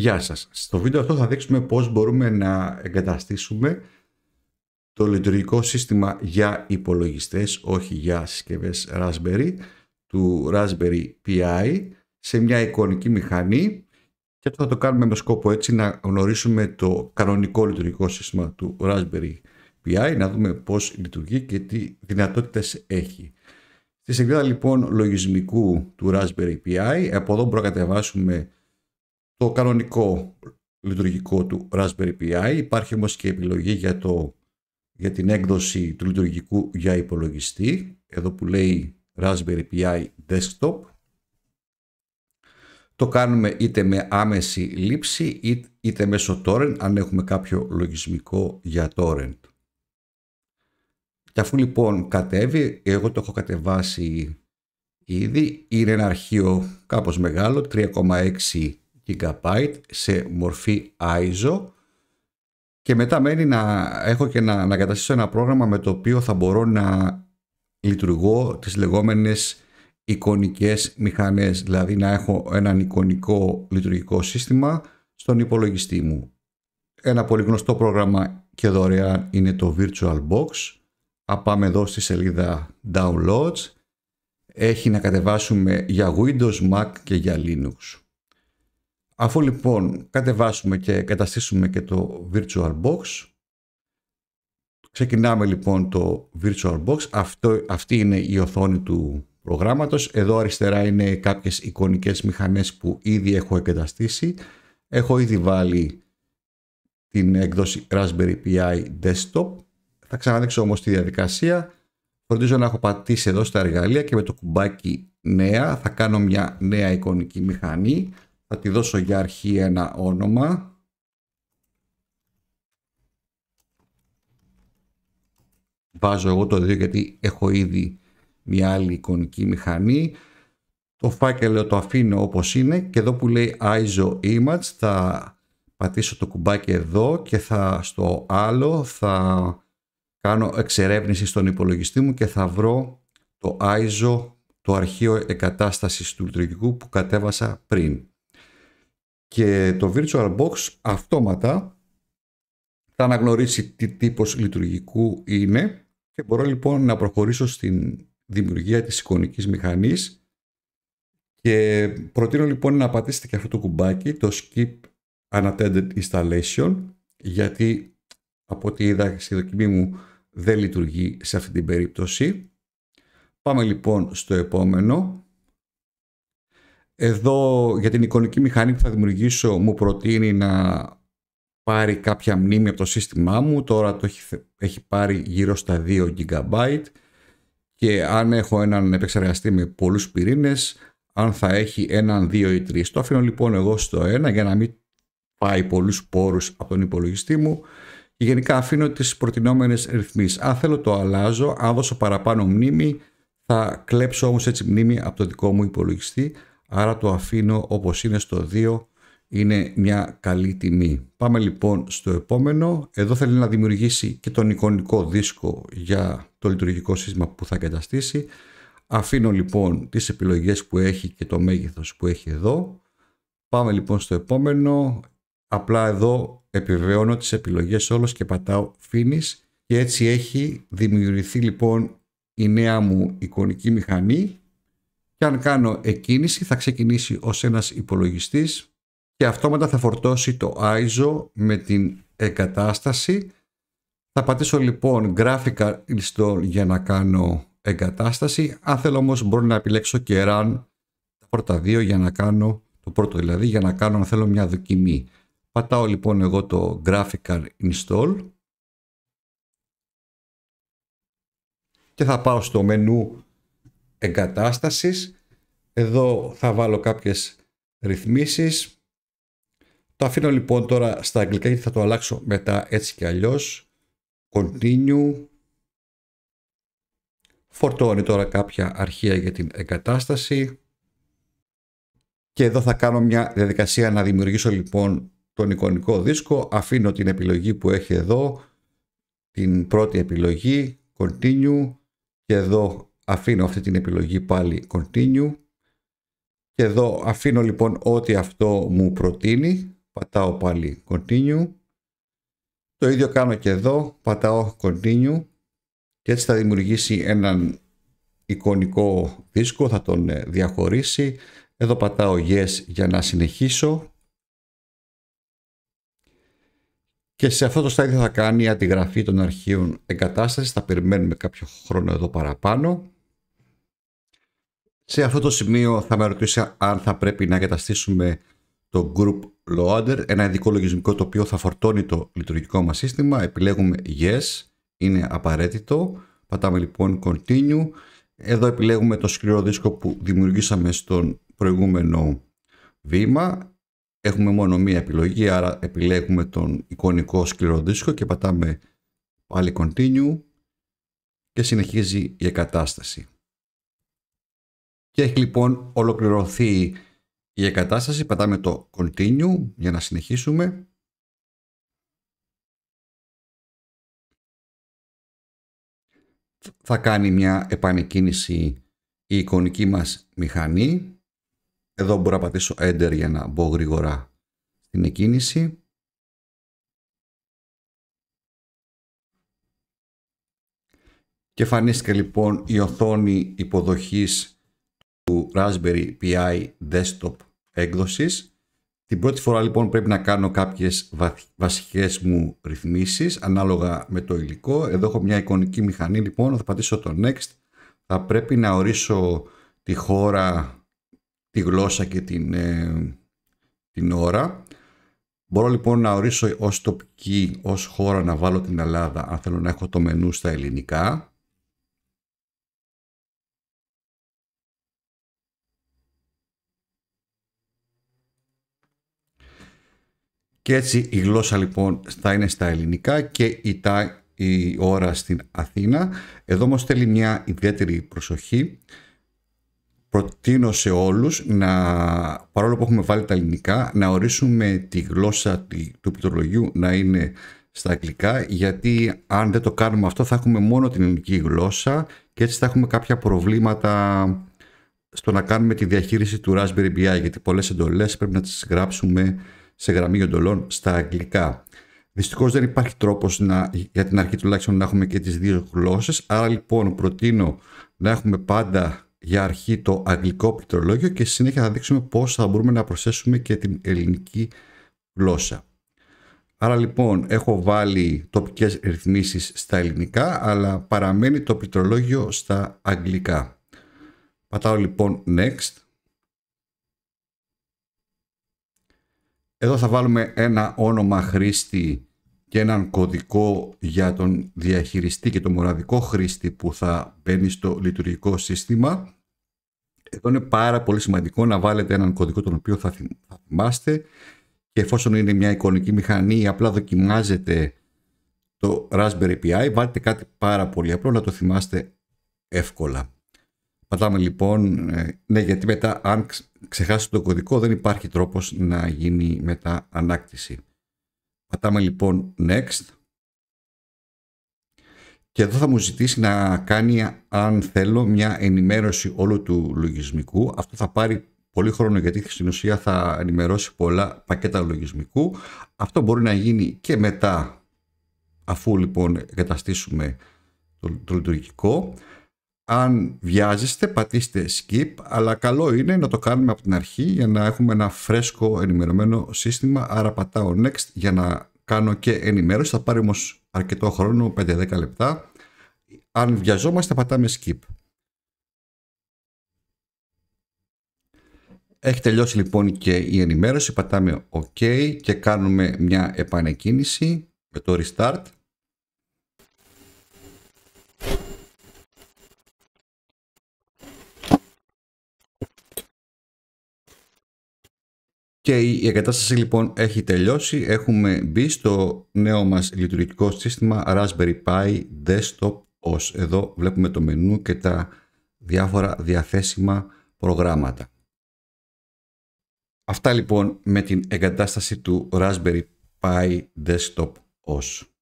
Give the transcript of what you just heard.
Γεια σας. Στο βίντεο αυτό θα δείξουμε πώς μπορούμε να εγκαταστήσουμε το λειτουργικό σύστημα για υπολογιστές, όχι για συσκευές Raspberry, του Raspberry Pi σε μια εικονική μηχανή και αυτό θα το κάνουμε με σκόπο έτσι να γνωρίσουμε το κανονικό λειτουργικό σύστημα του Raspberry Pi, να δούμε πώς λειτουργεί και τι δυνατότητες έχει. Στη σελίδα λοιπόν λογισμικού του Raspberry Pi, από εδώ μπορούμε να κατεβάσουμε το κανονικό λειτουργικό του Raspberry Pi. Υπάρχει όμως και επιλογή για, το, για την έκδοση του λειτουργικού για υπολογιστή. Εδώ που λέει Raspberry Pi Desktop. Το κάνουμε είτε με άμεση λήψη είτε μέσω torrent αν έχουμε κάποιο λογισμικό για torrent. Και αφού λοιπόν κατέβει, εγώ το έχω κατεβάσει ήδη, είναι ένα αρχείο κάπως μεγάλο, 3,6 σε μορφή ISO και μετά μένει να έχω και να, να καταστήσω ένα πρόγραμμα με το οποίο θα μπορώ να λειτουργώ τις λεγόμενες εικονικές μηχανές, δηλαδή να έχω έναν εικονικό λειτουργικό σύστημα στον υπολογιστή μου. Ένα πολύ γνωστό πρόγραμμα και δωρεάν είναι το VirtualBox. Α, πάμε εδώ στη σελίδα Downloads. Έχει να κατεβάσουμε για Windows, Mac και για Linux. Αφού λοιπόν κατεβάσουμε και καταστήσουμε και το VirtualBox, ξεκινάμε λοιπόν το VirtualBox, Αυτό, αυτή είναι η οθόνη του προγράμματος. Εδώ αριστερά είναι κάποιες εικονικές μηχανές που ήδη έχω εγκαταστήσει. Έχω ήδη βάλει την έκδοση Raspberry Pi Desktop. Θα ξαναδείξω όμως τη διαδικασία. Φροντίζω να έχω πατήσει εδώ στα εργαλεία και με το κουμπάκι νέα θα κάνω μια νέα εικονική μηχανή θα τη δώσω για αρχή ένα όνομα. Βάζω εγώ το δύο γιατί έχω ήδη μια άλλη εικονική μηχανή. Το φάκελο το αφήνω όπως είναι και εδώ που λέει ISO Image θα πατήσω το κουμπάκι εδώ και θα στο άλλο θα κάνω εξερεύνηση στον υπολογιστή μου και θα βρω το ISO, το αρχείο εγκατάστασης του λειτουργικού που κατέβασα πριν και το VirtualBox αυτόματα θα αναγνωρίσει τι τύπος λειτουργικού είναι και μπορώ λοιπόν να προχωρήσω στην δημιουργία της εικονικής μηχανής και προτείνω λοιπόν να πατήσετε και αυτό το κουμπάκι, το Skip Unattended Installation γιατί από ό,τι είδα στη δοκιμή μου δεν λειτουργεί σε αυτή την περίπτωση. Πάμε λοιπόν στο επόμενο εδώ για την εικονική μηχανή που θα δημιουργήσω μου προτείνει να πάρει κάποια μνήμη από το σύστημά μου. Τώρα το έχει, έχει πάρει γύρω στα 2 GB και αν έχω έναν επεξεργαστή με πολλούς πυρήνες, αν θα έχει έναν, δύο ή τρεις. Το αφήνω λοιπόν εγώ στο ένα για να μην πάει πολλούς πόρους από τον υπολογιστή μου και γενικά αφήνω τις προτινόμενες ρυθμίσεις. Αν θέλω το αλλάζω, αν δώσω παραπάνω μνήμη, θα κλέψω όμως έτσι μνήμη από το δικό μου υπολογιστή άρα το αφήνω όπως είναι στο 2, είναι μια καλή τιμή. Πάμε λοιπόν στο επόμενο. Εδώ θέλει να δημιουργήσει και τον εικονικό δίσκο για το λειτουργικό σύστημα που θα εγκαταστήσει. Αφήνω λοιπόν τις επιλογές που έχει και το μέγεθος που έχει εδώ. Πάμε λοιπόν στο επόμενο. Απλά εδώ επιβεβαιώνω τις επιλογές όλος και πατάω Finish και έτσι έχει δημιουργηθεί λοιπόν η νέα μου εικονική μηχανή και αν κάνω εκκίνηση θα ξεκινήσει ως ένας υπολογιστής και αυτόματα θα φορτώσει το ISO με την εγκατάσταση. Θα πατήσω λοιπόν Graphical Install για να κάνω εγκατάσταση. Αν θέλω όμως μπορώ να επιλέξω και Run τα πρώτα δύο για να κάνω, το πρώτο δηλαδή, για να κάνω αν θέλω μια δοκιμή. Πατάω λοιπόν εγώ το Graphical Install και θα πάω στο μενού εγκατάστασης. Εδώ θα βάλω κάποιες ρυθμίσεις. Το αφήνω λοιπόν τώρα στα αγγλικά γιατί θα το αλλάξω μετά έτσι και αλλιώς. Continue. Φορτώνει τώρα κάποια αρχεία για την εγκατάσταση. Και εδώ θα κάνω μια διαδικασία να δημιουργήσω λοιπόν τον εικονικό δίσκο. Αφήνω την επιλογή που έχει εδώ, την πρώτη επιλογή, continue και εδώ αφήνω αυτή την επιλογή πάλι continue και εδώ αφήνω λοιπόν ό,τι αυτό μου προτείνει πατάω πάλι continue το ίδιο κάνω και εδώ πατάω continue και έτσι θα δημιουργήσει έναν εικονικό δίσκο θα τον ε, διαχωρίσει εδώ πατάω yes για να συνεχίσω και σε αυτό το στάδιο θα κάνει αντιγραφή των αρχείων εγκατάστασης θα περιμένουμε κάποιο χρόνο εδώ παραπάνω σε αυτό το σημείο θα με ρωτήσει αν θα πρέπει να εγκαταστήσουμε το Group Loader, ένα ειδικό λογισμικό το οποίο θα φορτώνει το λειτουργικό μας σύστημα. Επιλέγουμε Yes, είναι απαραίτητο. Πατάμε λοιπόν Continue. Εδώ επιλέγουμε το σκληρό δίσκο που δημιουργήσαμε στον προηγούμενο βήμα. Έχουμε μόνο μία επιλογή, άρα επιλέγουμε τον εικονικό σκληρό δίσκο και πατάμε πάλι Continue και συνεχίζει η εγκατάσταση. Και έχει λοιπόν ολοκληρωθεί η εγκατάσταση. Πατάμε το continue για να συνεχίσουμε. Θα κάνει μια επανεκκίνηση η εικονική μας μηχανή. Εδώ μπορώ να πατήσω Enter για να μπω γρήγορα στην εκκίνηση. Και φανίστηκε λοιπόν η οθόνη υποδοχής του Raspberry Pi Desktop έκδοσης. Την πρώτη φορά λοιπόν πρέπει να κάνω κάποιες βασικές μου ρυθμίσεις ανάλογα με το υλικό. Εδώ έχω μια εικονική μηχανή λοιπόν, θα πατήσω το Next. Θα πρέπει να ορίσω τη χώρα, τη γλώσσα και την, ε, την ώρα. Μπορώ λοιπόν να ορίσω ως τοπική, ως χώρα να βάλω την Ελλάδα αν θέλω να έχω το μενού στα ελληνικά. Και έτσι η γλώσσα λοιπόν θα είναι στα ελληνικά και η, τα, η ώρα στην Αθήνα. Εδώ όμως θέλει μια ιδιαίτερη προσοχή. Προτείνω σε όλους να, παρόλο που έχουμε βάλει τα ελληνικά, να ορίσουμε τη γλώσσα του πληκτρολογίου να είναι στα αγγλικά, γιατί αν δεν το κάνουμε αυτό θα έχουμε μόνο την ελληνική γλώσσα και έτσι θα έχουμε κάποια προβλήματα στο να κάνουμε τη διαχείριση του Raspberry Pi, γιατί πολλές εντολές πρέπει να τις γράψουμε σε γραμμή οντολών στα αγγλικά. Δυστυχώς δεν υπάρχει τρόπος για την αρχή τουλάχιστον να έχουμε και τις δύο γλώσσες. Άρα λοιπόν προτείνω να έχουμε πάντα για αρχή το αγγλικό πληκτρολόγιο και στη συνέχεια θα δείξουμε πώς θα μπορούμε να προσθέσουμε και την ελληνική γλώσσα. Άρα λοιπόν έχω βάλει τοπικές ρυθμίσεις στα ελληνικά αλλά παραμένει το πληκτρολόγιο στα αγγλικά. Πατάω λοιπόν next Εδώ θα βάλουμε ένα όνομα χρήστη και έναν κωδικό για τον διαχειριστή και τον μοναδικό χρήστη που θα μπαίνει στο λειτουργικό σύστημα. Εδώ είναι πάρα πολύ σημαντικό να βάλετε έναν κωδικό τον οποίο θα θυμάστε και εφόσον είναι μια εικονική μηχανή απλά δοκιμάζετε το Raspberry Pi, βάλετε κάτι πάρα πολύ απλό να το θυμάστε εύκολα. Πατάμε λοιπόν, ε, ναι γιατί μετά αν ξεχάσεις το κωδικό δεν υπάρχει τρόπος να γίνει μετά ανάκτηση. Πατάμε λοιπόν next και εδώ θα μου ζητήσει να κάνει αν θέλω μια ενημέρωση όλου του λογισμικού. Αυτό θα πάρει πολύ χρόνο γιατί στην ουσία θα ενημερώσει πολλά πακέτα λογισμικού. Αυτό μπορεί να γίνει και μετά αφού λοιπόν εγκαταστήσουμε το, το λειτουργικό αν βιάζεστε πατήστε skip, αλλά καλό είναι να το κάνουμε από την αρχή για να έχουμε ένα φρέσκο ενημερωμένο σύστημα, άρα πατάω next για να κάνω και ενημέρωση, θα πάρει όμως αρκετό χρόνο, 5-10 λεπτά. Αν βιαζόμαστε πατάμε skip. Έχει τελειώσει λοιπόν και η ενημέρωση, πατάμε OK και κάνουμε μια επανεκκίνηση με το restart. Και η εγκατάσταση λοιπόν έχει τελειώσει. Έχουμε μπει στο νέο μας λειτουργικό σύστημα Raspberry Pi Desktop OS. Εδώ βλέπουμε το μενού και τα διάφορα διαθέσιμα προγράμματα. Αυτά λοιπόν με την εγκατάσταση του Raspberry Pi Desktop OS.